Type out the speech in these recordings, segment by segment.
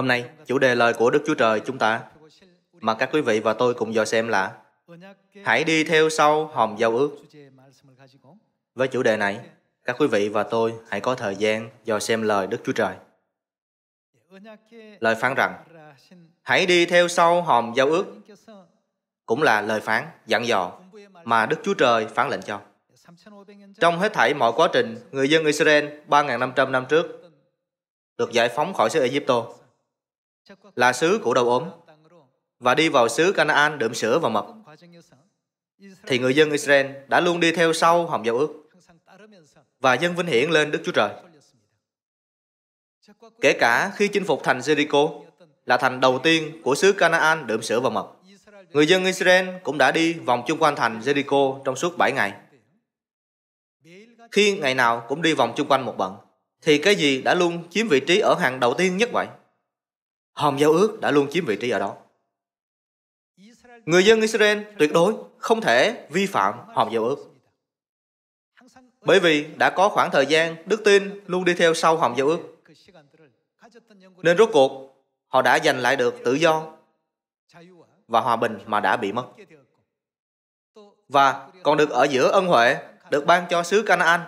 Hôm nay, chủ đề lời của Đức Chúa Trời chúng ta mà các quý vị và tôi cùng dò xem là Hãy đi theo sau hòm giao ước. Với chủ đề này, các quý vị và tôi hãy có thời gian dò xem lời Đức Chúa Trời. Lời phán rằng, hãy đi theo sau hòm giao ước, cũng là lời phán, dặn dò mà Đức Chúa Trời phán lệnh cho. Trong hết thảy mọi quá trình, người dân Israel 3.500 năm trước được giải phóng khỏi xứ Egypto là xứ của đầu ốm và đi vào xứ Canaan đượm sữa và mật thì người dân Israel đã luôn đi theo sau hồng giao ước và dân vinh hiển lên Đức Chúa Trời. Kể cả khi chinh phục thành Jericho là thành đầu tiên của xứ Canaan đượm sữa và mật. Người dân Israel cũng đã đi vòng chung quanh thành Jericho trong suốt 7 ngày. Khi ngày nào cũng đi vòng chung quanh một bận, thì cái gì đã luôn chiếm vị trí ở hàng đầu tiên nhất vậy? Hòm giao ước đã luôn chiếm vị trí ở đó. Người dân Israel tuyệt đối không thể vi phạm hòm giao ước. Bởi vì đã có khoảng thời gian đức tin luôn đi theo sau hòm giao ước. Nên rốt cuộc, họ đã giành lại được tự do và hòa bình mà đã bị mất. Và còn được ở giữa ân huệ được ban cho xứ Canaan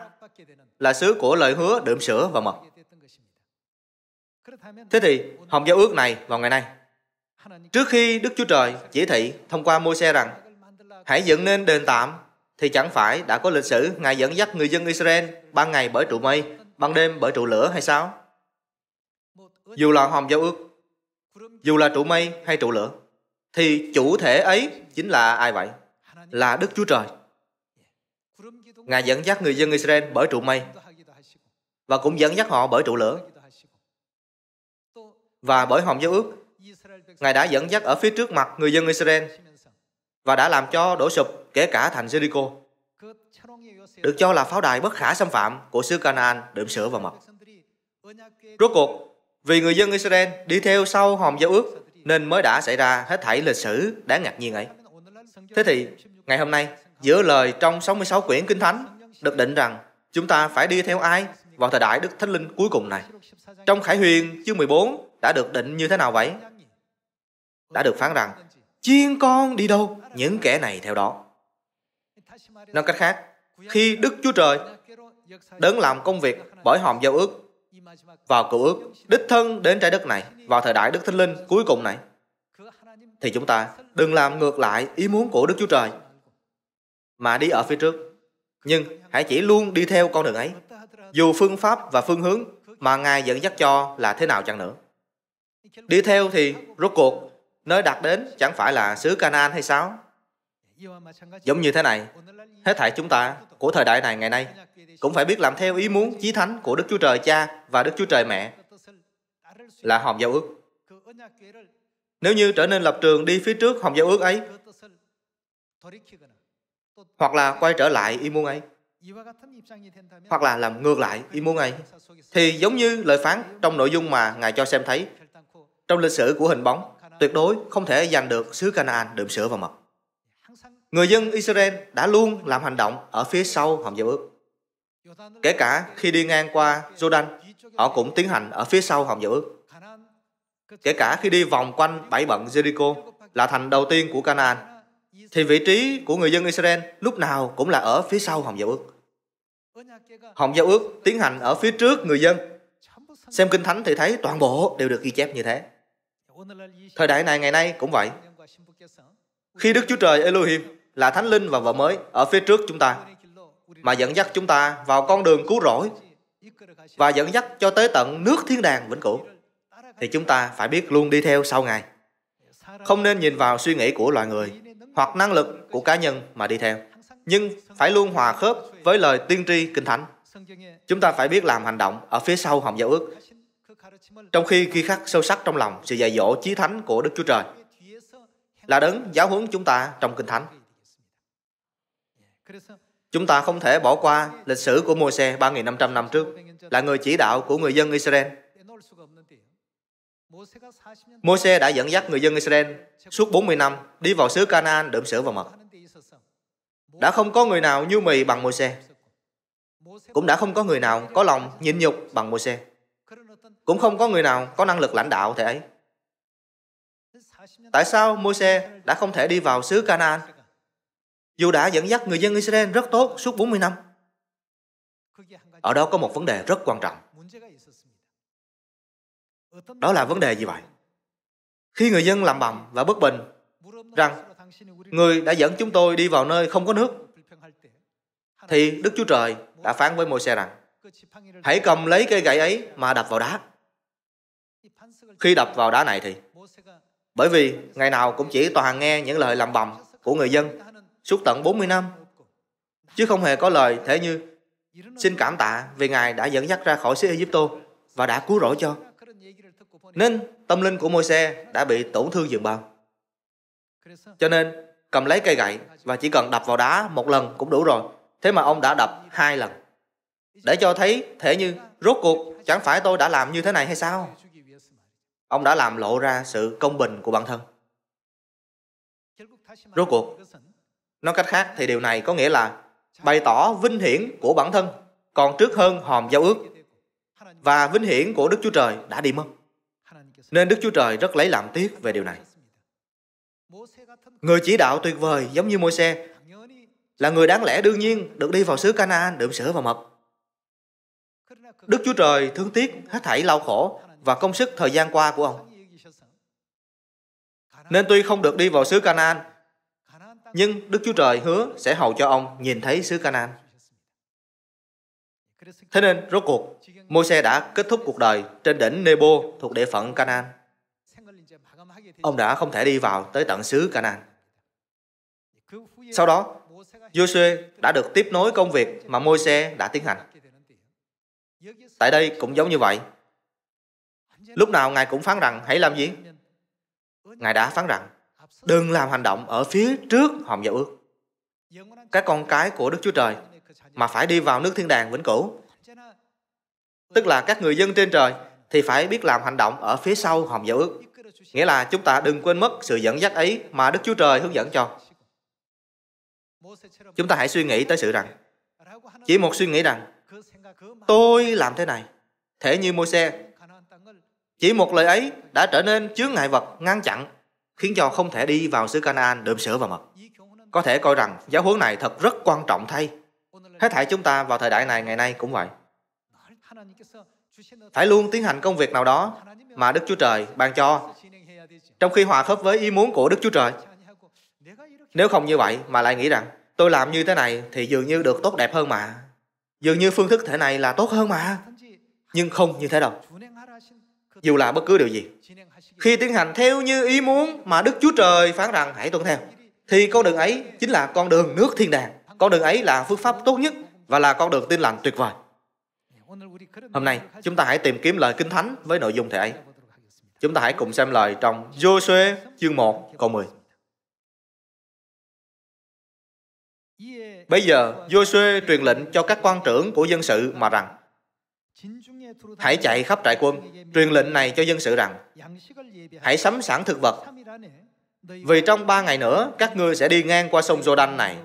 là xứ của lời hứa đượm sữa và mật. Thế thì hồng giao ước này vào ngày nay Trước khi Đức Chúa Trời chỉ thị thông qua môi xe rằng Hãy dựng nên đền tạm Thì chẳng phải đã có lịch sử Ngài dẫn dắt người dân Israel Ban ngày bởi trụ mây, ban đêm bởi trụ lửa hay sao? Dù là hồng giao ước Dù là trụ mây hay trụ lửa Thì chủ thể ấy chính là ai vậy? Là Đức Chúa Trời Ngài dẫn dắt người dân Israel bởi trụ mây Và cũng dẫn dắt họ bởi trụ lửa và bởi hồng giáo ước, Ngài đã dẫn dắt ở phía trước mặt người dân Israel và đã làm cho đổ sụp kể cả thành Jericho. Được cho là pháo đài bất khả xâm phạm của xứ Canaan đượm sữa và mật. Rốt cuộc, vì người dân Israel đi theo sau hòm giao ước nên mới đã xảy ra hết thảy lịch sử đáng ngạc nhiên ấy. Thế thì, ngày hôm nay, giữa lời trong 66 quyển Kinh Thánh được định rằng chúng ta phải đi theo ai vào thời đại Đức Thánh Linh cuối cùng này. Trong Khải Huyền chương 14, đã được định như thế nào vậy? Đã được phán rằng, chiên con đi đâu, những kẻ này theo đó. Nói cách khác, khi Đức Chúa Trời đến làm công việc bởi hòm giao ước vào cựu ước, đích thân đến trái đất này vào thời đại Đức Thánh Linh cuối cùng này, thì chúng ta đừng làm ngược lại ý muốn của Đức Chúa Trời mà đi ở phía trước. Nhưng hãy chỉ luôn đi theo con đường ấy, dù phương pháp và phương hướng mà Ngài dẫn dắt cho là thế nào chăng nữa. Đi theo thì rốt cuộc nơi đặt đến chẳng phải là xứ Canaan hay sao? Giống như thế này, hết thảy chúng ta của thời đại này ngày nay cũng phải biết làm theo ý muốn chí thánh của Đức Chúa Trời Cha và Đức Chúa Trời Mẹ là hòm giao ước. Nếu như trở nên lập trường đi phía trước hòm giao ước ấy hoặc là quay trở lại ý muốn ấy hoặc là làm ngược lại ý muốn ấy thì giống như lời phán trong nội dung mà Ngài cho xem thấy trong lịch sử của hình bóng, tuyệt đối không thể giành được xứ Canaan đượm sữa và mật. Người dân Israel đã luôn làm hành động ở phía sau hòm giao ước. Kể cả khi đi ngang qua Jordan, họ cũng tiến hành ở phía sau hòm giao ước. Kể cả khi đi vòng quanh bảy bận Jericho là thành đầu tiên của Canaan, thì vị trí của người dân Israel lúc nào cũng là ở phía sau hòm giao ước. Hòm giao ước tiến hành ở phía trước người dân. Xem kinh thánh thì thấy toàn bộ đều được ghi chép như thế. Thời đại này ngày nay cũng vậy. Khi Đức Chúa Trời Elohim là Thánh Linh và vợ mới ở phía trước chúng ta mà dẫn dắt chúng ta vào con đường cứu rỗi và dẫn dắt cho tới tận nước thiên đàng vĩnh cửu thì chúng ta phải biết luôn đi theo sau Ngài. Không nên nhìn vào suy nghĩ của loài người hoặc năng lực của cá nhân mà đi theo, nhưng phải luôn hòa khớp với lời tiên tri Kinh Thánh. Chúng ta phải biết làm hành động ở phía sau Hồng Giáo Ước trong khi ghi khắc sâu sắc trong lòng sự dạy dỗ chí thánh của Đức Chúa Trời là đấng giáo huấn chúng ta trong Kinh Thánh. Chúng ta không thể bỏ qua lịch sử của Môi-se 3.500 năm trước là người chỉ đạo của người dân Israel. Môi-se đã dẫn dắt người dân Israel suốt 40 năm đi vào xứ Canaan đượm sữa và mật. Đã không có người nào nhu mì bằng Môi-se. Cũng đã không có người nào có lòng nhịn nhục bằng Môi-se cũng không có người nào có năng lực lãnh đạo thể ấy. Tại sao Môi-se đã không thể đi vào xứ Canaan? Dù đã dẫn dắt người dân Israel rất tốt suốt 40 năm. Ở đó có một vấn đề rất quan trọng. Đó là vấn đề gì vậy? Khi người dân làm bầm và bất bình rằng người đã dẫn chúng tôi đi vào nơi không có nước thì Đức Chúa Trời đã phán với Môi-se rằng hãy cầm lấy cây gậy ấy mà đập vào đá khi đập vào đá này thì bởi vì ngày nào cũng chỉ toàn nghe những lời lầm bầm của người dân suốt tận 40 năm chứ không hề có lời thế như xin cảm tạ vì Ngài đã dẫn dắt ra khỏi xứ Egypto và đã cứu rỗi cho. Nên tâm linh của môi xe đã bị tổn thương dường bao. Cho nên cầm lấy cây gậy và chỉ cần đập vào đá một lần cũng đủ rồi. Thế mà ông đã đập hai lần. Để cho thấy thể như rốt cuộc chẳng phải tôi đã làm như thế này hay sao? ông đã làm lộ ra sự công bình của bản thân rốt cuộc nói cách khác thì điều này có nghĩa là bày tỏ vinh hiển của bản thân còn trước hơn hòm giao ước và vinh hiển của đức chúa trời đã đi mất nên đức chúa trời rất lấy làm tiếc về điều này người chỉ đạo tuyệt vời giống như môi se là người đáng lẽ đương nhiên được đi vào xứ canaan đượm sữa và mật đức chúa trời thương tiếc hết thảy lao khổ và công sức thời gian qua của ông. Nên tuy không được đi vào xứ Canaan, nhưng Đức Chúa Trời hứa sẽ hầu cho ông nhìn thấy xứ Canaan. Thế nên, rốt cuộc, Môi-se đã kết thúc cuộc đời trên đỉnh Nebo thuộc địa phận Canaan. Ông đã không thể đi vào tới tận xứ Canaan. Sau đó, Joshua đã được tiếp nối công việc mà Môi-se đã tiến hành. Tại đây cũng giống như vậy, Lúc nào Ngài cũng phán rằng hãy làm gì? Ngài đã phán rằng đừng làm hành động ở phía trước hòm giao ước. Các con cái của Đức Chúa Trời mà phải đi vào nước thiên đàng vĩnh cửu. Tức là các người dân trên trời thì phải biết làm hành động ở phía sau hòm giao ước. Nghĩa là chúng ta đừng quên mất sự dẫn dắt ấy mà Đức Chúa Trời hướng dẫn cho. Chúng ta hãy suy nghĩ tới sự rằng chỉ một suy nghĩ rằng tôi làm thế này, thể như môi xe chỉ một lời ấy đã trở nên chướng ngại vật ngăn chặn, khiến cho không thể đi vào xứ Canaan đượm sữa và mật. Có thể coi rằng giáo huấn này thật rất quan trọng thay. Hết thảy chúng ta vào thời đại này ngày nay cũng vậy. Phải luôn tiến hành công việc nào đó mà Đức Chúa Trời ban cho, trong khi hòa khớp với ý muốn của Đức Chúa Trời. Nếu không như vậy mà lại nghĩ rằng tôi làm như thế này thì dường như được tốt đẹp hơn mà. Dường như phương thức thể này là tốt hơn mà. Nhưng không như thế đâu dù là bất cứ điều gì. Khi tiến hành theo như ý muốn mà Đức Chúa Trời phán rằng hãy tuân theo, thì con đường ấy chính là con đường nước thiên đàng. Con đường ấy là phương pháp tốt nhất và là con đường tin lành tuyệt vời. Hôm nay, chúng ta hãy tìm kiếm lời Kinh Thánh với nội dung thể ấy. Chúng ta hãy cùng xem lời trong Joshua chương 1 câu 10. Bây giờ, Joshua truyền lệnh cho các quan trưởng của dân sự mà rằng Hãy chạy khắp trại quân, truyền lệnh này cho dân sự rằng, hãy sắm sẵn thực vật, vì trong ba ngày nữa các ngươi sẽ đi ngang qua sông Jordan này,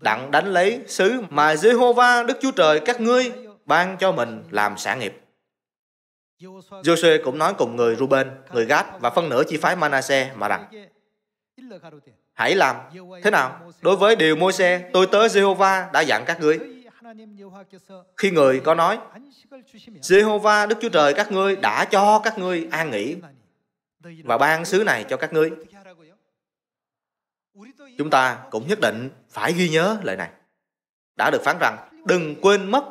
đặng đánh lấy xứ mà Jehovah Đức Chúa Trời các ngươi ban cho mình làm sản nghiệp. Joshua cũng nói cùng người Ruben, người Gad và phân nửa chi phái Manasseh mà rằng Hãy làm thế nào? Đối với điều môi se tôi tớ Jehovah đã dặn các ngươi khi người có nói, Jehovah Đức Chúa Trời các ngươi đã cho các ngươi an nghỉ và ban xứ này cho các ngươi. Chúng ta cũng nhất định phải ghi nhớ lời này. Đã được phán rằng, đừng quên mất,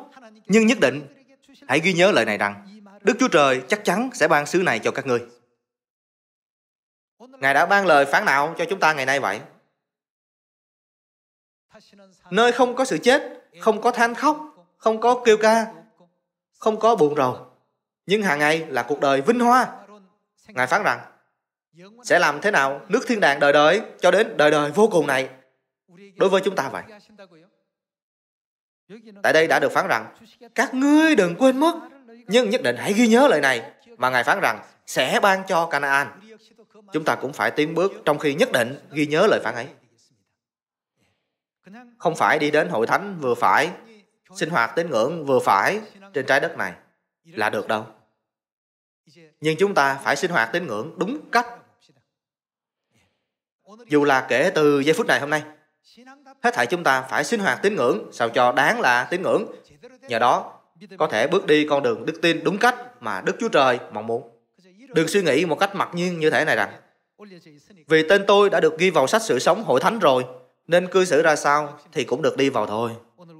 nhưng nhất định hãy ghi nhớ lời này rằng, Đức Chúa Trời chắc chắn sẽ ban xứ này cho các ngươi. Ngài đã ban lời phán nào cho chúng ta ngày nay vậy? Nơi không có sự chết, không có than khóc, không có kêu ca, không có buồn rầu. Nhưng hàng ngày là cuộc đời vinh hoa. Ngài phán rằng, sẽ làm thế nào nước thiên đàng đời đời cho đến đời đời vô cùng này đối với chúng ta vậy. Tại đây đã được phán rằng, các ngươi đừng quên mất, nhưng nhất định hãy ghi nhớ lời này mà Ngài phán rằng sẽ ban cho Canaan. Chúng ta cũng phải tiến bước trong khi nhất định ghi nhớ lời phán ấy không phải đi đến hội thánh vừa phải sinh hoạt tín ngưỡng vừa phải trên trái đất này là được đâu nhưng chúng ta phải sinh hoạt tín ngưỡng đúng cách dù là kể từ giây phút này hôm nay hết thảy chúng ta phải sinh hoạt tín ngưỡng sao cho đáng là tín ngưỡng nhờ đó có thể bước đi con đường đức tin đúng cách mà đức chúa trời mong muốn đừng suy nghĩ một cách mặc nhiên như thế này rằng vì tên tôi đã được ghi vào sách sự sống hội thánh rồi nên cư xử ra sao thì cũng được đi vào thôi.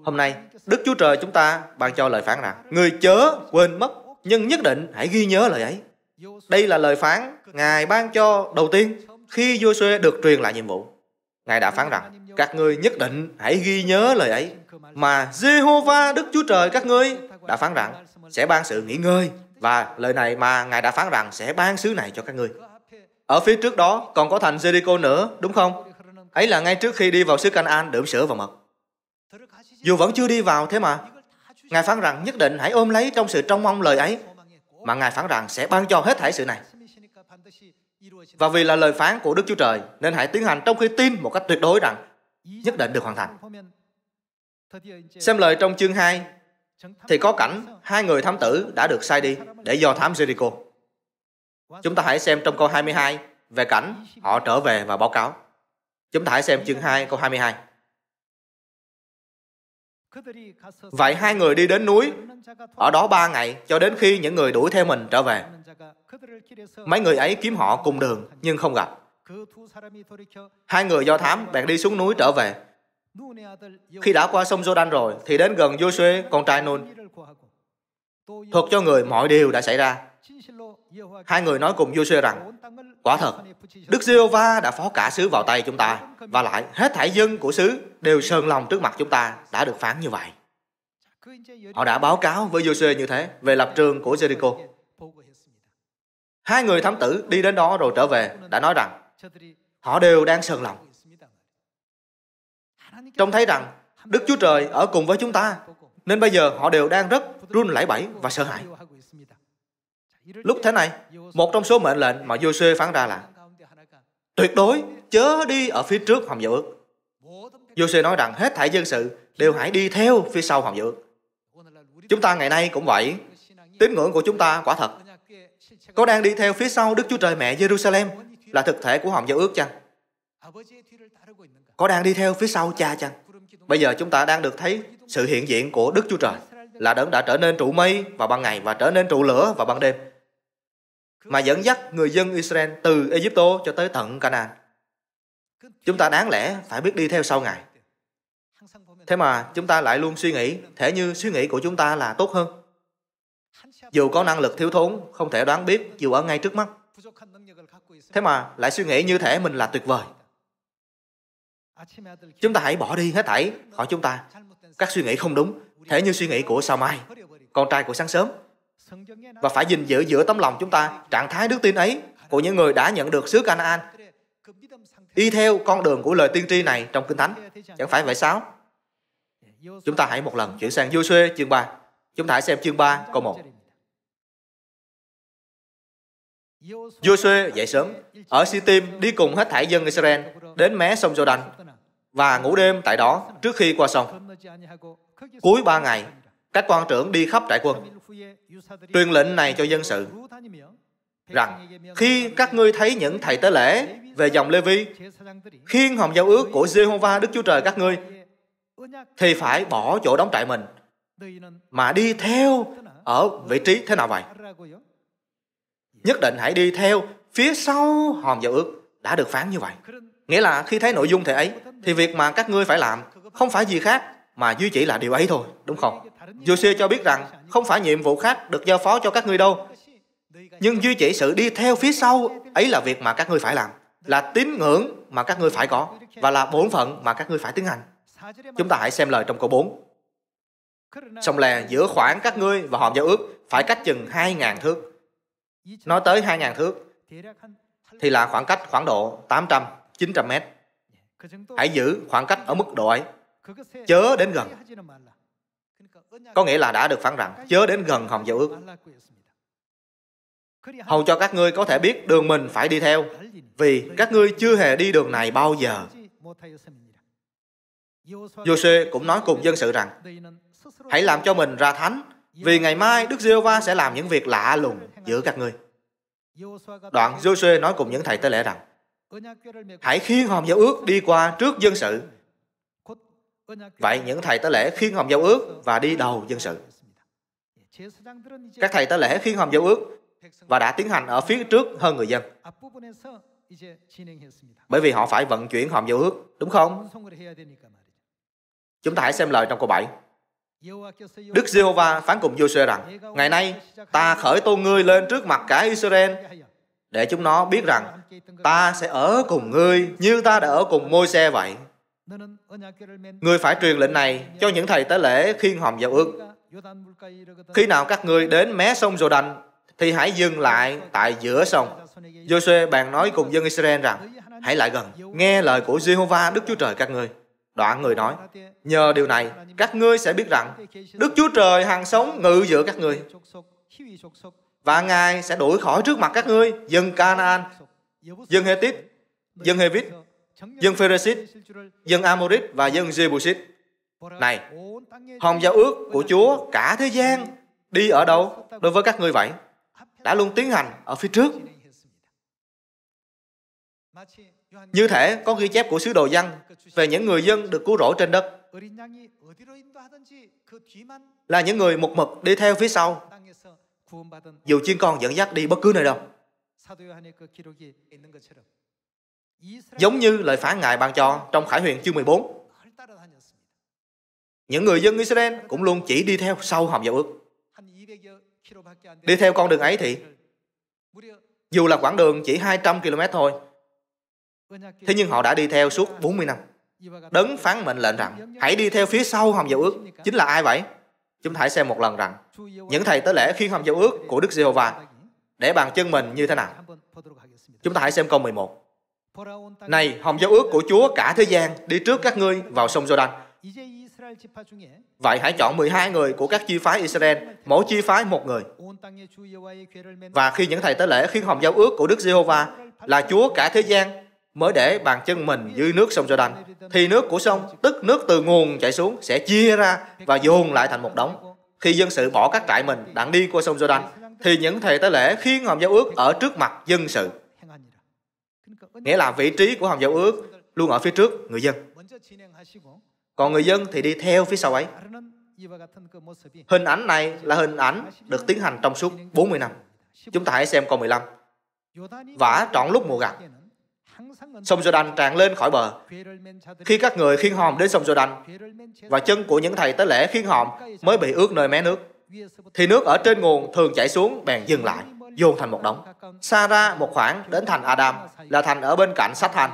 Hôm nay, Đức Chúa Trời chúng ta ban cho lời phán rằng, người chớ quên mất, nhưng nhất định hãy ghi nhớ lời ấy. Đây là lời phán Ngài ban cho đầu tiên khi Joshua được truyền lại nhiệm vụ. Ngài đã phán rằng, các ngươi nhất định hãy ghi nhớ lời ấy mà Jehovah Đức Chúa Trời các ngươi đã phán rằng sẽ ban sự nghỉ ngơi và lời này mà Ngài đã phán rằng sẽ ban xứ này cho các ngươi. Ở phía trước đó còn có thành Jericho nữa, đúng không? ấy là ngay trước khi đi vào xứ Canaan đượm sữa và mật. Dù vẫn chưa đi vào thế mà, Ngài phán rằng nhất định hãy ôm lấy trong sự trông mong lời ấy, mà Ngài phán rằng sẽ ban cho hết thảy sự này. Và vì là lời phán của Đức Chúa Trời, nên hãy tiến hành trong khi tin một cách tuyệt đối rằng nhất định được hoàn thành. Xem lời trong chương 2, thì có cảnh hai người thám tử đã được sai đi để do thám Jericho. Chúng ta hãy xem trong câu 22 về cảnh họ trở về và báo cáo. Chúng ta hãy xem chương 2 câu 22. Vậy hai người đi đến núi, ở đó ba ngày cho đến khi những người đuổi theo mình trở về. Mấy người ấy kiếm họ cùng đường nhưng không gặp. Hai người do thám bèn đi xuống núi trở về. Khi đã qua sông Jordan rồi thì đến gần Joshua con trai Nun. Thuật cho người mọi điều đã xảy ra Hai người nói cùng Joshua rằng, quả thật, Đức giê va đã phó cả xứ vào tay chúng ta, và lại hết thảy dân của xứ đều sơn lòng trước mặt chúng ta đã được phán như vậy. Họ đã báo cáo với Joshua như thế về lập trường của Jericho. Hai người thám tử đi đến đó rồi trở về đã nói rằng họ đều đang sơn lòng. Trông thấy rằng Đức Chúa Trời ở cùng với chúng ta nên bây giờ họ đều đang rất run lẩy bẩy và sợ hãi. Lúc thế này, một trong số mệnh lệnh mà Giô-xê phán ra là tuyệt đối chớ đi ở phía trước Hồng Dạo ước. giô nói rằng hết thảy dân sự đều hãy đi theo phía sau Hồng Dạo ước. Chúng ta ngày nay cũng vậy. Tín ngưỡng của chúng ta quả thật có đang đi theo phía sau Đức Chúa Trời Mẹ Jerusalem là thực thể của Hồng Giao Ước chăng? Có đang đi theo phía sau cha chăng? Bây giờ chúng ta đang được thấy sự hiện diện của Đức Chúa Trời là đấng đã trở nên trụ mây vào ban ngày và trở nên trụ lửa vào ban đêm mà dẫn dắt người dân Israel từ Egypto cho tới tận Canaan. Chúng ta đáng lẽ phải biết đi theo sau Ngài. Thế mà chúng ta lại luôn suy nghĩ, thể như suy nghĩ của chúng ta là tốt hơn. Dù có năng lực thiếu thốn, không thể đoán biết, dù ở ngay trước mắt. Thế mà lại suy nghĩ như thể mình là tuyệt vời. Chúng ta hãy bỏ đi hết thảy khỏi chúng ta. Các suy nghĩ không đúng, thể như suy nghĩ của Sao Mai, con trai của sáng sớm, và phải gìn giữ giữa tấm lòng chúng ta trạng thái đức tin ấy của những người đã nhận được sứ Canaan y theo con đường của lời tiên tri này trong Kinh Thánh. Chẳng phải vậy sao? Chúng ta hãy một lần chuyển sang Joshua chương 3. Chúng ta hãy xem chương 3 câu 1. Joshua dậy sớm, ở Sittim đi cùng hết thảy dân Israel đến mé sông Jordan và ngủ đêm tại đó trước khi qua sông. Cuối ba ngày, các quan trưởng đi khắp trại quân truyền lệnh này cho dân sự rằng khi các ngươi thấy những thầy tế lễ về dòng Lê Vi khiên hồng giao ước của Jehovah Đức Chúa Trời các ngươi thì phải bỏ chỗ đóng trại mình mà đi theo ở vị trí thế nào vậy? Nhất định hãy đi theo phía sau hòm giao ước đã được phán như vậy. Nghĩa là khi thấy nội dung thể ấy thì việc mà các ngươi phải làm không phải gì khác mà duy chỉ là điều ấy thôi, đúng không? Jose cho biết rằng không phải nhiệm vụ khác được giao phó cho các ngươi đâu nhưng duy chỉ sự đi theo phía sau ấy là việc mà các ngươi phải làm là tín ngưỡng mà các ngươi phải có và là bổn phận mà các ngươi phải tiến hành chúng ta hãy xem lời trong câu 4 song là giữa khoảng các ngươi và hòm giao ước phải cách chừng 2.000 thước nói tới 2.000 thước thì là khoảng cách khoảng độ 800 900 mét hãy giữ khoảng cách ở mức độ ấy chớ đến gần có nghĩa là đã được phản rằng, chớ đến gần hòn giao ước. Hầu cho các ngươi có thể biết đường mình phải đi theo, vì các ngươi chưa hề đi đường này bao giờ. Giô-xê cũng nói cùng dân sự rằng, hãy làm cho mình ra thánh, vì ngày mai Đức giê va sẽ làm những việc lạ lùng giữa các ngươi. Đoạn Giô-xê nói cùng những thầy tế lễ rằng, hãy khiến hòm giao ước đi qua trước dân sự Vậy những thầy tế lễ khiên hồng dấu ước và đi đầu dân sự. Các thầy tế lễ khiên hồng dấu ước và đã tiến hành ở phía trước hơn người dân. Bởi vì họ phải vận chuyển hòm dấu ước, đúng không? Chúng ta hãy xem lời trong câu 7. Đức Giê-hô-va phán cùng Giô-suê rằng, Ngày nay, ta khởi tôn ngươi lên trước mặt cả Israel, để chúng nó biết rằng, ta sẽ ở cùng ngươi như ta đã ở cùng môi se vậy. Người phải truyền lệnh này cho những thầy tế lễ khiên hòm giao ước. Khi nào các ngươi đến mé sông Rô Đanh, thì hãy dừng lại tại giữa sông. Joshua bàn nói cùng dân Israel rằng, hãy lại gần, nghe lời của Jehovah Đức Chúa Trời các ngươi. Đoạn người nói, nhờ điều này, các ngươi sẽ biết rằng, Đức Chúa Trời hàng sống ngự giữa các ngươi. Và Ngài sẽ đuổi khỏi trước mặt các ngươi dân Canaan, dân Hethit, dân He-vít dân Pheresit, dân Amorit và dân Jebusit. Này, hồng giao ước của Chúa cả thế gian đi ở đâu đối với các ngươi vậy? Đã luôn tiến hành ở phía trước. Như thể có ghi chép của sứ đồ dân về những người dân được cứu rỗi trên đất là những người một mực đi theo phía sau dù chiên con dẫn dắt đi bất cứ nơi đâu giống như lời phán Ngài ban cho trong Khải Huyền chương 14. Những người dân Israel cũng luôn chỉ đi theo sau hòm giao ước. Đi theo con đường ấy thì dù là quãng đường chỉ 200 km thôi Thế nhưng họ đã đi theo suốt 40 năm Đấng phán mệnh lệnh rằng Hãy đi theo phía sau hòm giao ước Chính là ai vậy? Chúng hãy xem một lần rằng Những thầy tế lễ khi hòm giao ước của Đức Giê-hô-va Để bàn chân mình như thế nào Chúng ta hãy xem câu 11 này, hồng giao ước của Chúa cả thế gian đi trước các ngươi vào sông Jordan. Vậy hãy chọn 12 người của các chi phái Israel, mỗi chi phái một người. Và khi những thầy tế lễ khiến hồng giao ước của Đức Giê-hô-va là Chúa cả thế gian mới để bàn chân mình dưới nước sông Jordan, thì nước của sông, tức nước từ nguồn chảy xuống, sẽ chia ra và dồn lại thành một đống. Khi dân sự bỏ các trại mình, đặng đi qua sông Jordan, thì những thầy tế lễ khiến hồng giao ước ở trước mặt dân sự nghĩa là vị trí của hòn dầu ước luôn ở phía trước người dân còn người dân thì đi theo phía sau ấy hình ảnh này là hình ảnh được tiến hành trong suốt 40 năm chúng ta hãy xem câu 15 vả trọn lúc mùa gặt sông Jordan tràn lên khỏi bờ khi các người khiên hòm đến sông Jordan và chân của những thầy tế lễ khiên hòm mới bị ướt nơi mé nước thì nước ở trên nguồn thường chảy xuống bèn dừng lại dồn thành một đống. xa ra một khoảng đến thành Adam là thành ở bên cạnh Sách Thành.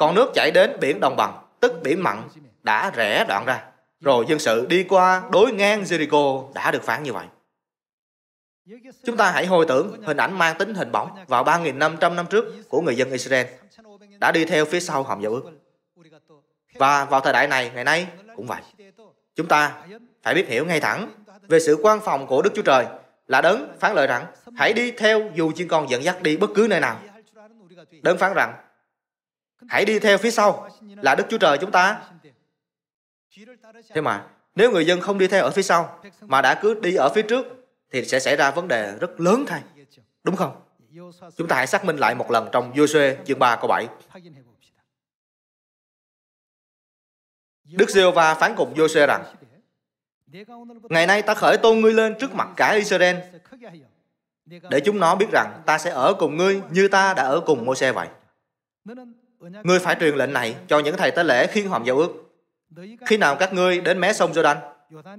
Còn nước chảy đến biển Đồng Bằng, tức biển mặn, đã rẽ đoạn ra. Rồi dân sự đi qua đối ngang Jericho đã được phán như vậy. Chúng ta hãy hồi tưởng hình ảnh mang tính hình bóng vào 3.500 năm trước của người dân Israel đã đi theo phía sau hòm giao ước. Và vào thời đại này, ngày nay cũng vậy. Chúng ta phải biết hiểu ngay thẳng về sự quan phòng của Đức Chúa Trời là đấng phán lời rằng hãy đi theo dù chiên con dẫn dắt đi bất cứ nơi nào. Đấng phán rằng hãy đi theo phía sau là Đức Chúa Trời chúng ta. Thế mà nếu người dân không đi theo ở phía sau mà đã cứ đi ở phía trước thì sẽ xảy ra vấn đề rất lớn thay. Đúng không? Chúng ta hãy xác minh lại một lần trong Joshua chương 3 câu 7. Đức Giê-hô-va phán cùng Joshua rằng Ngày nay ta khởi tôn ngươi lên trước mặt cả Israel để chúng nó biết rằng ta sẽ ở cùng ngươi như ta đã ở cùng môi se vậy. Ngươi phải truyền lệnh này cho những thầy tế lễ khiên hòm giao ước. Khi nào các ngươi đến mé sông Jordan,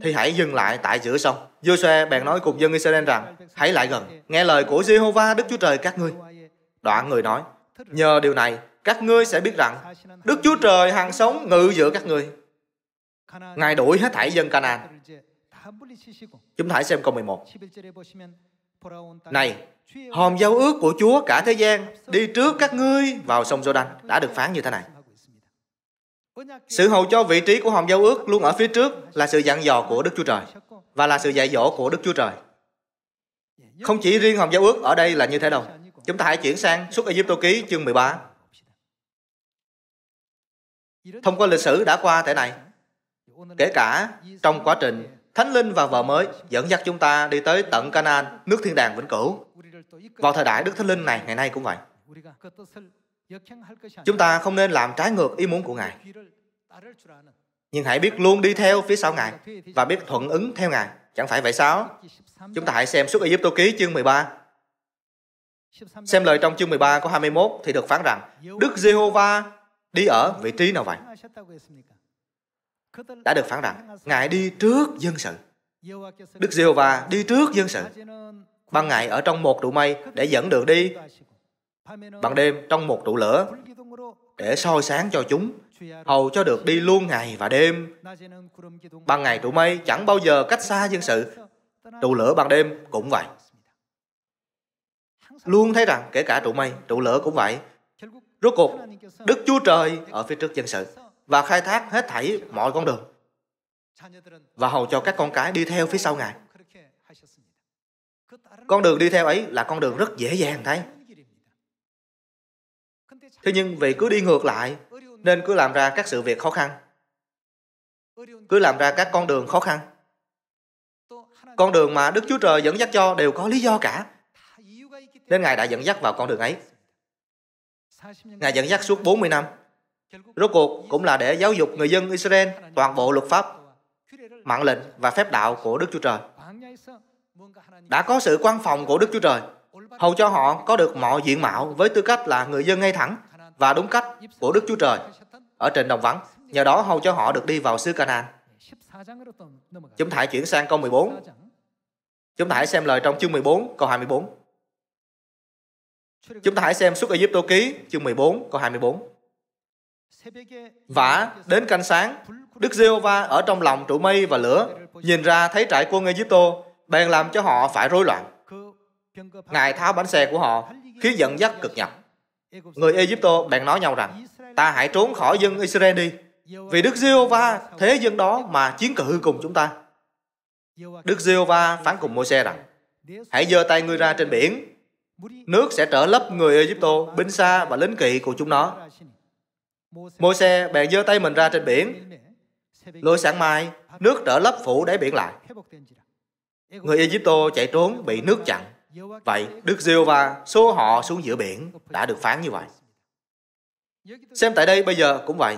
thì hãy dừng lại tại giữa sông. Joshua bèn nói cùng dân Israel rằng, hãy lại gần, nghe lời của Jehovah Đức Chúa Trời các ngươi. Đoạn người nói, nhờ điều này, các ngươi sẽ biết rằng Đức Chúa Trời hàng sống ngự giữa các ngươi Ngài đuổi hết thảy dân Canaan. Chúng ta hãy xem câu 11. Này, hòm giao ước của Chúa cả thế gian đi trước các ngươi vào sông Jordan đã được phán như thế này. Sự hầu cho vị trí của hòm giao ước luôn ở phía trước là sự dặn dò của Đức Chúa Trời và là sự dạy dỗ của Đức Chúa Trời. Không chỉ riêng hòm giao ước ở đây là như thế đâu. Chúng ta hãy chuyển sang xuất Ai Cập ký chương 13. Thông qua lịch sử đã qua thế này, Kể cả trong quá trình Thánh Linh và vợ mới dẫn dắt chúng ta đi tới tận Canaan, nước thiên đàng vĩnh cửu. Vào thời đại Đức Thánh Linh này ngày nay cũng vậy. Chúng ta không nên làm trái ngược ý muốn của Ngài. Nhưng hãy biết luôn đi theo phía sau Ngài và biết thuận ứng theo Ngài. Chẳng phải vậy sao? Chúng ta hãy xem suốt Ai Cập ký chương 13. Xem lời trong chương 13 có 21 thì được phán rằng Đức Giê-hô-va đi ở vị trí nào vậy? đã được phán rằng Ngài đi trước dân sự. Đức Diêu và đi trước dân sự. Ban ngày ở trong một trụ mây để dẫn đường đi. Ban đêm trong một trụ lửa để soi sáng cho chúng hầu cho được đi luôn ngày và đêm. Ban ngày trụ mây chẳng bao giờ cách xa dân sự. Trụ lửa ban đêm cũng vậy. Luôn thấy rằng kể cả trụ mây, trụ lửa cũng vậy. Rốt cuộc, Đức Chúa Trời ở phía trước dân sự và khai thác hết thảy mọi con đường và hầu cho các con cái đi theo phía sau ngài con đường đi theo ấy là con đường rất dễ dàng thấy thế nhưng vì cứ đi ngược lại nên cứ làm ra các sự việc khó khăn cứ làm ra các con đường khó khăn con đường mà đức chúa trời dẫn dắt cho đều có lý do cả nên ngài đã dẫn dắt vào con đường ấy ngài dẫn dắt suốt 40 năm Rốt cuộc cũng là để giáo dục người dân Israel toàn bộ luật pháp, mạng lệnh và phép đạo của Đức Chúa Trời. Đã có sự quan phòng của Đức Chúa Trời, hầu cho họ có được mọi diện mạo với tư cách là người dân ngay thẳng và đúng cách của Đức Chúa Trời ở trên đồng vắng, nhờ đó hầu cho họ được đi vào xứ Canaan. Chúng ta hãy chuyển sang câu 14. Chúng ta hãy xem lời trong chương 14, câu 24. Chúng ta hãy xem suốt Ai Cập ký, chương 14, câu 24. Vả đến canh sáng, Đức giê va ở trong lòng trụ mây và lửa, nhìn ra thấy trại quân Egypto, bèn làm cho họ phải rối loạn. Ngài tháo bánh xe của họ, khiến giận dắt cực nhập. Người Ai Egypto bèn nói nhau rằng, ta hãy trốn khỏi dân Israel đi, vì Đức giê va thế dân đó mà chiến cự cùng chúng ta. Đức giê va phán cùng môi se rằng, hãy giơ tay ngươi ra trên biển, nước sẽ trở lấp người Ai Egypto, binh xa và lính kỵ của chúng nó môi xe bèn giơ tay mình ra trên biển lôi sáng mai nước trở lấp phủ đáy biển lại người Ai Egypto chạy trốn bị nước chặn vậy Đức Diêu và xô họ xuống giữa biển đã được phán như vậy xem tại đây bây giờ cũng vậy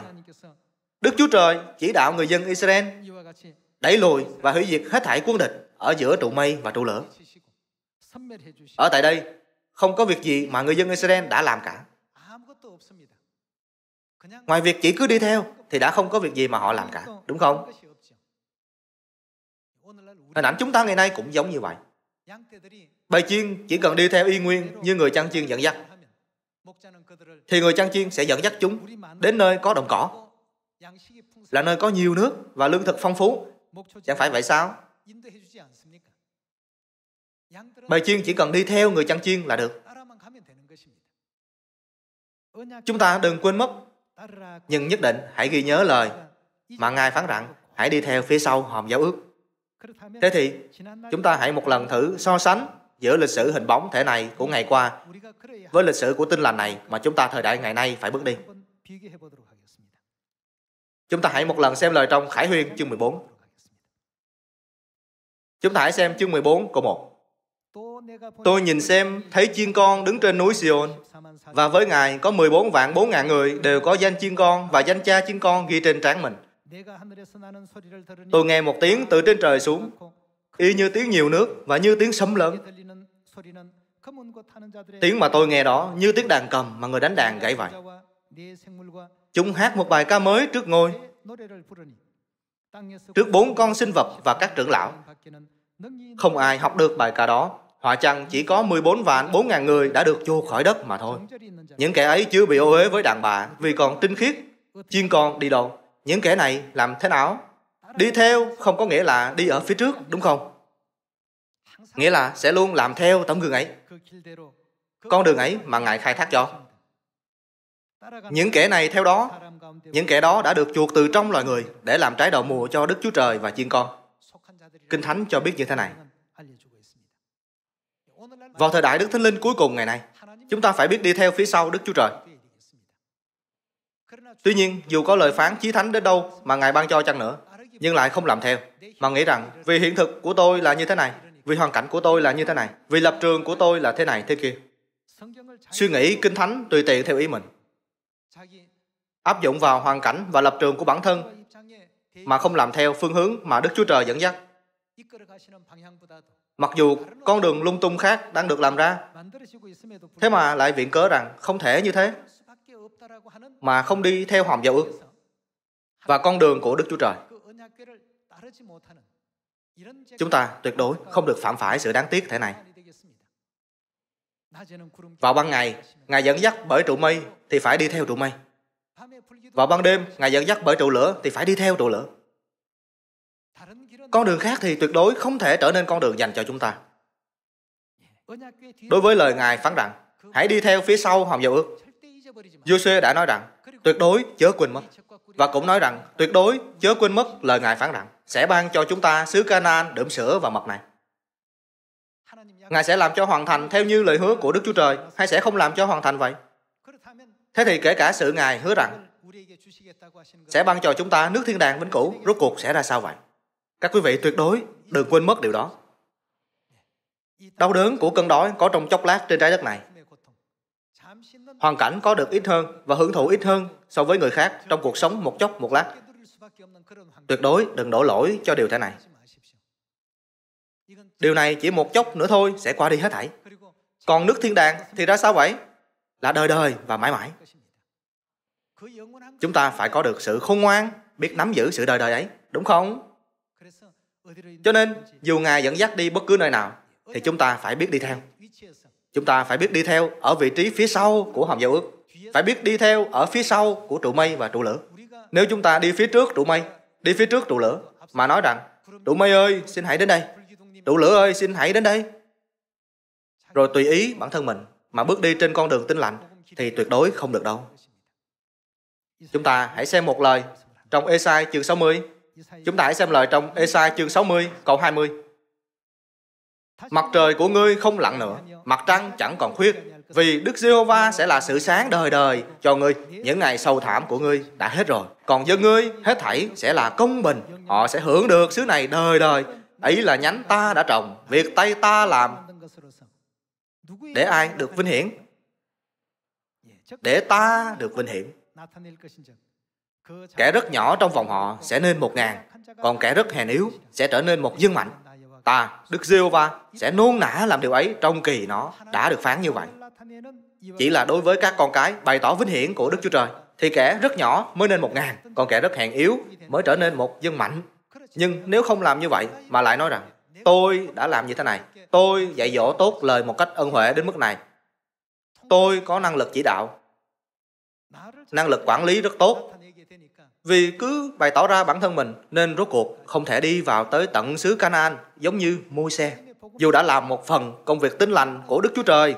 Đức Chúa Trời chỉ đạo người dân Israel đẩy lùi và hủy diệt hết thảy quân địch ở giữa trụ mây và trụ lửa. Ở tại đây, không có việc gì mà người dân Israel đã làm cả ngoài việc chỉ cứ đi theo thì đã không có việc gì mà họ làm cả đúng không hình ảnh chúng ta ngày nay cũng giống như vậy bầy chiên chỉ cần đi theo y nguyên như người chăn chiên dẫn dắt thì người chăn chiên sẽ dẫn dắt chúng đến nơi có đồng cỏ là nơi có nhiều nước và lương thực phong phú chẳng phải vậy sao bầy chiên chỉ cần đi theo người chăn chiên là được chúng ta đừng quên mất nhưng nhất định hãy ghi nhớ lời mà Ngài phán rằng hãy đi theo phía sau hòm giáo ước. Thế thì, chúng ta hãy một lần thử so sánh giữa lịch sử hình bóng thể này của ngày qua với lịch sử của tinh lành này mà chúng ta thời đại ngày nay phải bước đi. Chúng ta hãy một lần xem lời trong Khải Huyên chương 14. Chúng ta hãy xem chương 14 câu 1. Tôi nhìn xem, thấy chiên con đứng trên núi Sion, và với Ngài có 14 vạn 4 ngàn người đều có danh chiên con và danh cha chiên con ghi trên trán mình. Tôi nghe một tiếng từ trên trời xuống, y như tiếng nhiều nước và như tiếng sấm lớn. Tiếng mà tôi nghe đó như tiếng đàn cầm mà người đánh đàn gãy vậy. Chúng hát một bài ca mới trước ngôi, trước bốn con sinh vật và các trưởng lão. Không ai học được bài ca đó Họa chăng chỉ có 14 vạn 4 ngàn người đã được vô khỏi đất mà thôi. Những kẻ ấy chưa bị ô uế với đàn bà vì còn tinh khiết. Chiên con đi đâu? Những kẻ này làm thế nào? Đi theo không có nghĩa là đi ở phía trước, đúng không? Nghĩa là sẽ luôn làm theo tấm gương ấy. Con đường ấy mà Ngài khai thác cho. Những kẻ này theo đó, những kẻ đó đã được chuộc từ trong loài người để làm trái đầu mùa cho Đức Chúa Trời và chiên con. Kinh Thánh cho biết như thế này vào thời đại Đức Thánh Linh cuối cùng ngày nay, chúng ta phải biết đi theo phía sau Đức Chúa Trời. Tuy nhiên, dù có lời phán chí thánh đến đâu mà Ngài ban cho chăng nữa, nhưng lại không làm theo, mà nghĩ rằng vì hiện thực của tôi là như thế này, vì hoàn cảnh của tôi là như thế này, vì lập trường của tôi là thế này thế kia. Suy nghĩ kinh thánh tùy tiện theo ý mình. Áp dụng vào hoàn cảnh và lập trường của bản thân mà không làm theo phương hướng mà Đức Chúa Trời dẫn dắt. Mặc dù con đường lung tung khác đang được làm ra, thế mà lại viện cớ rằng không thể như thế, mà không đi theo hòm giao ước và con đường của Đức Chúa Trời. Chúng ta tuyệt đối không được phạm phải sự đáng tiếc thế này. Vào ban ngày, Ngài dẫn dắt bởi trụ mây thì phải đi theo trụ mây. Vào ban đêm, Ngài dẫn dắt bởi trụ lửa thì phải đi theo trụ lửa con đường khác thì tuyệt đối không thể trở nên con đường dành cho chúng ta đối với lời ngài phán rằng hãy đi theo phía sau hòm dầu ước Joshua đã nói rằng tuyệt đối chớ quên mất và cũng nói rằng tuyệt đối chớ quên mất lời ngài phán rằng sẽ ban cho chúng ta xứ Canaan đượm sữa và mật này ngài sẽ làm cho hoàn thành theo như lời hứa của Đức Chúa Trời hay sẽ không làm cho hoàn thành vậy thế thì kể cả sự ngài hứa rằng sẽ ban cho chúng ta nước thiên đàng vĩnh cửu rốt cuộc sẽ ra sao vậy các quý vị tuyệt đối đừng quên mất điều đó. Đau đớn của cơn đói có trong chốc lát trên trái đất này. Hoàn cảnh có được ít hơn và hưởng thụ ít hơn so với người khác trong cuộc sống một chốc một lát. Tuyệt đối đừng đổ lỗi cho điều thế này. Điều này chỉ một chốc nữa thôi sẽ qua đi hết thảy. Còn nước thiên đàng thì ra sao vậy? Là đời đời và mãi mãi. Chúng ta phải có được sự khôn ngoan, biết nắm giữ sự đời đời ấy, đúng không? Cho nên dù Ngài dẫn dắt đi bất cứ nơi nào thì chúng ta phải biết đi theo. Chúng ta phải biết đi theo ở vị trí phía sau của hòm giao ước. Phải biết đi theo ở phía sau của trụ mây và trụ lửa. Nếu chúng ta đi phía trước trụ mây, đi phía trước trụ lửa mà nói rằng trụ mây ơi xin hãy đến đây, trụ lửa ơi xin hãy đến đây. Rồi tùy ý bản thân mình mà bước đi trên con đường tinh lạnh thì tuyệt đối không được đâu. Chúng ta hãy xem một lời trong Esai chương 60 Chúng ta hãy xem lời trong Esai chương 60 câu 20. Mặt trời của ngươi không lặn nữa, mặt trăng chẳng còn khuyết, vì Đức Giê-hô-va sẽ là sự sáng đời đời cho ngươi. Những ngày sâu thảm của ngươi đã hết rồi. Còn dân ngươi, hết thảy sẽ là công bình. Họ sẽ hưởng được xứ này đời đời. Ấy là nhánh ta đã trồng, việc tay ta làm. Để ai được vinh hiển? Để ta được vinh hiển. Kẻ rất nhỏ trong vòng họ sẽ nên một ngàn, còn kẻ rất hèn yếu sẽ trở nên một dân mạnh. Ta, Đức giê Va, sẽ nôn nã làm điều ấy trong kỳ nó đã được phán như vậy. Chỉ là đối với các con cái bày tỏ vinh hiển của Đức Chúa Trời, thì kẻ rất nhỏ mới nên một ngàn, còn kẻ rất hèn yếu mới trở nên một dân mạnh. Nhưng nếu không làm như vậy mà lại nói rằng, tôi đã làm như thế này, tôi dạy dỗ tốt lời một cách ân huệ đến mức này, tôi có năng lực chỉ đạo, năng lực quản lý rất tốt, vì cứ bày tỏ ra bản thân mình nên rốt cuộc không thể đi vào tới tận xứ Canaan giống như môi xe, dù đã làm một phần công việc tinh lành của Đức Chúa Trời.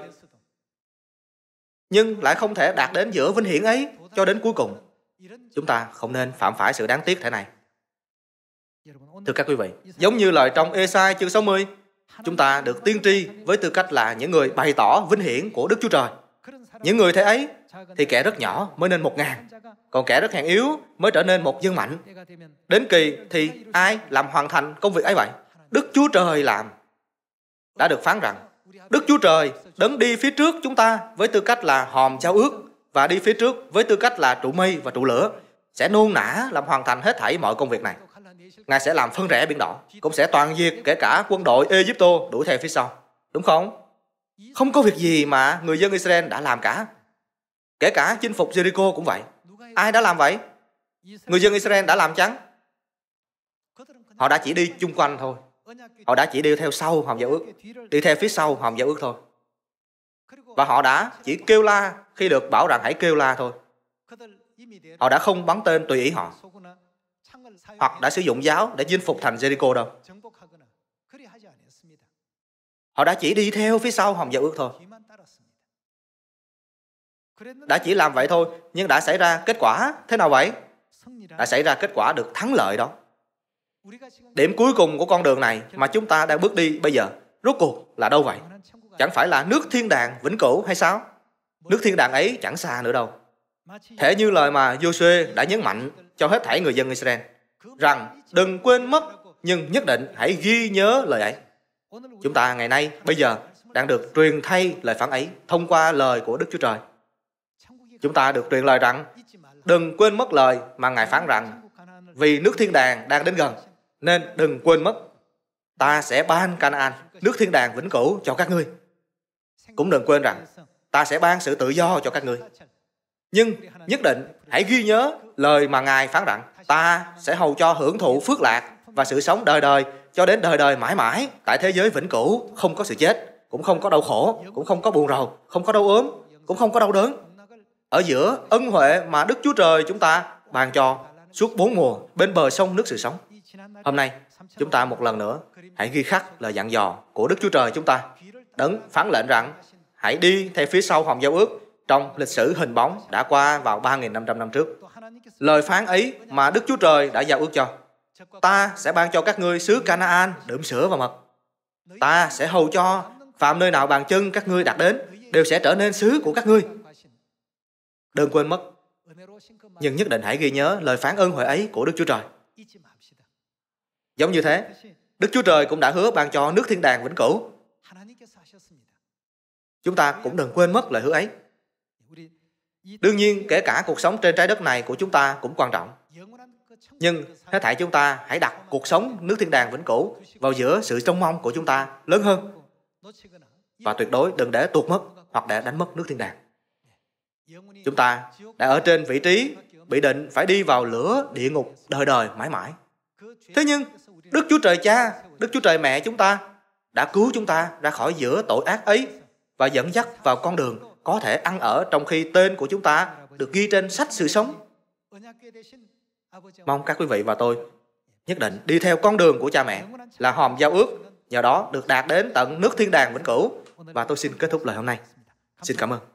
Nhưng lại không thể đạt đến giữa vinh hiển ấy cho đến cuối cùng. Chúng ta không nên phạm phải sự đáng tiếc thế này. Thưa các quý vị, giống như lời trong Esai chương 60, chúng ta được tiên tri với tư cách là những người bày tỏ vinh hiển của Đức Chúa Trời. Những người thế ấy thì kẻ rất nhỏ mới nên một ngàn còn kẻ rất hèn yếu mới trở nên một dân mạnh đến kỳ thì ai làm hoàn thành công việc ấy vậy đức chúa trời làm đã được phán rằng đức chúa trời đấng đi phía trước chúng ta với tư cách là hòm giao ước và đi phía trước với tư cách là trụ mây và trụ lửa sẽ nôn nã làm hoàn thành hết thảy mọi công việc này ngài sẽ làm phân rẽ biển đỏ cũng sẽ toàn diệt kể cả quân đội Egypto đuổi theo phía sau đúng không không có việc gì mà người dân Israel đã làm cả Kể cả chinh phục Jericho cũng vậy. Ai đã làm vậy? Người dân Israel đã làm chăng? Họ đã chỉ đi chung quanh thôi. Họ đã chỉ đi theo sau hòm giao ước. Đi theo phía sau hòm giao ước thôi. Và họ đã chỉ kêu la khi được bảo rằng hãy kêu la thôi. Họ đã không bắn tên tùy ý họ. Hoặc đã sử dụng giáo để chinh phục thành Jericho đâu. Họ đã chỉ đi theo phía sau hòm giao ước thôi đã chỉ làm vậy thôi nhưng đã xảy ra kết quả thế nào vậy đã xảy ra kết quả được thắng lợi đó điểm cuối cùng của con đường này mà chúng ta đang bước đi bây giờ rốt cuộc là đâu vậy chẳng phải là nước thiên đàng vĩnh cửu hay sao nước thiên đàng ấy chẳng xa nữa đâu thể như lời mà Joshua đã nhấn mạnh cho hết thảy người dân Israel rằng đừng quên mất nhưng nhất định hãy ghi nhớ lời ấy chúng ta ngày nay bây giờ đang được truyền thay lời phản ấy thông qua lời của Đức Chúa Trời Chúng ta được truyền lời rằng, đừng quên mất lời mà Ngài phán rằng, vì nước thiên đàng đang đến gần, nên đừng quên mất. Ta sẽ ban Canaan, nước thiên đàng vĩnh cửu cho các ngươi. Cũng đừng quên rằng, ta sẽ ban sự tự do cho các ngươi. Nhưng nhất định hãy ghi nhớ lời mà Ngài phán rằng, ta sẽ hầu cho hưởng thụ phước lạc và sự sống đời đời cho đến đời đời mãi mãi tại thế giới vĩnh cửu không có sự chết cũng không có đau khổ cũng không có buồn rầu không có đau ốm cũng không có đau đớn ở giữa ân huệ mà Đức Chúa Trời chúng ta ban cho suốt bốn mùa bên bờ sông nước sự sống. Hôm nay, chúng ta một lần nữa hãy ghi khắc lời dặn dò của Đức Chúa Trời chúng ta. Đấng phán lệnh rằng hãy đi theo phía sau hòm giao ước trong lịch sử hình bóng đã qua vào 3.500 năm trước. Lời phán ấy mà Đức Chúa Trời đã giao ước cho. Ta sẽ ban cho các ngươi xứ Canaan đượm sữa và mật. Ta sẽ hầu cho phạm nơi nào bàn chân các ngươi đặt đến đều sẽ trở nên xứ của các ngươi Đừng quên mất. Nhưng nhất định hãy ghi nhớ lời phán ơn huệ ấy của Đức Chúa Trời. Giống như thế, Đức Chúa Trời cũng đã hứa ban cho nước thiên đàng vĩnh cửu. Chúng ta cũng đừng quên mất lời hứa ấy. Đương nhiên, kể cả cuộc sống trên trái đất này của chúng ta cũng quan trọng. Nhưng hết thảy chúng ta hãy đặt cuộc sống nước thiên đàng vĩnh cửu vào giữa sự trông mong của chúng ta lớn hơn. Và tuyệt đối đừng để tuột mất hoặc để đánh mất nước thiên đàng. Chúng ta đã ở trên vị trí bị định phải đi vào lửa địa ngục đời đời mãi mãi. Thế nhưng, Đức Chúa Trời Cha, Đức Chúa Trời Mẹ chúng ta đã cứu chúng ta ra khỏi giữa tội ác ấy và dẫn dắt vào con đường có thể ăn ở trong khi tên của chúng ta được ghi trên sách sự sống. Mong các quý vị và tôi nhất định đi theo con đường của cha mẹ là hòm giao ước, nhờ đó được đạt đến tận nước thiên đàng vĩnh cửu Và tôi xin kết thúc lời hôm nay. Xin cảm ơn.